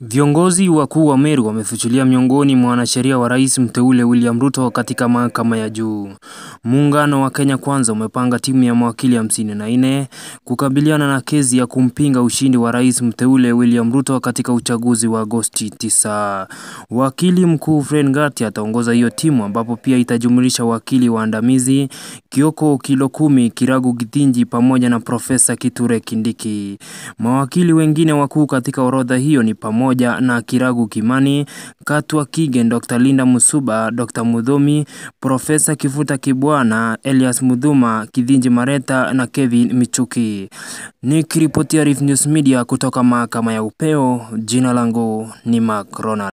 Viongozi wakuu wa Meru wamefichulia miongoni mwa wanasheria wa rais mteule William Ruto katika mahakama ya juu. Muungano wa Kenya Kwanza umepanga timu ya mawakili hamsini na nne kukabiliana na kesi ya kumpinga ushindi wa rais mteule William Ruto katika uchaguzi wa Agosti 9. Wakili mkuu Fred Ngati ataongoza hiyo timu ambapo pia itajumulisha wakili waandamizi Kioko Kilokumi, Kiragu Githinji pamoja na Profesa kiture Kindiki. Mawakili wengine wakuu katika orodha hiyo ni pamoja na Kiragu Kimani, Katwa Kigen, Dr. Linda Musuba, Dr. Mudhomi, Profesa Kifuta Kibwana, Elias Mudhuma, Kithinji Mareta na Kevin Michuki. Nikiripotia Reef News Media kutoka mahakama ya Upeo, jina langu ni Mark Ronald.